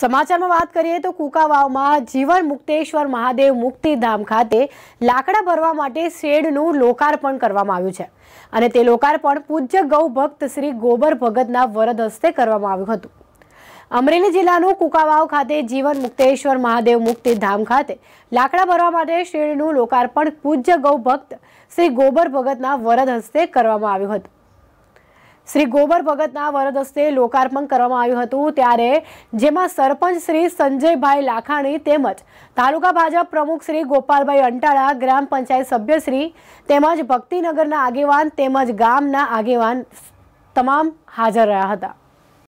સમાચારમાં વાત કરીએ તો કુકાવાવમાં જીવન મુક્તેશ્વર મહાદેવ મુક્તિધામ ખાતે લાકડા ભરવા માટે શેડનું લોકાર્પણ કરવામાં આવ્યું છે અને તે લોકાર્પણ પૂજ્ય ગૌ ભક્ત શ્રી ગોબર ભગતના વરદ હસ્તે કરવામાં આવ્યું હતું અમરેલી જિલ્લાનું કુકાવાવ ખાતે જીવન મુક્તેશ્વર મહાદેવ મુક્તિધામ ખાતે લાકડા ભરવા માટે શેડનું લોકાર્પણ પૂજ્ય ગૌ ભક્ત શ્રી ગોબર ભગતના વરદ હસ્તે કરવામાં આવ્યું હતું શ્રી ગોબર ભગતના વરદ હસ્તે લોકાર્પણ કરવામાં આવ્યું હતું ત્યારે જેમાં સરપંચ શ્રી સંજયભાઈ લાખાણી તેમજ તાલુકા ભાજપ પ્રમુખ શ્રી ગોપાલભાઈ અંટાળા ગ્રામ પંચાયત સભ્યશ્રી તેમજ ભક્તિનગરના આગેવાન તેમજ ગામના આગેવાન તમામ હાજર રહ્યા હતા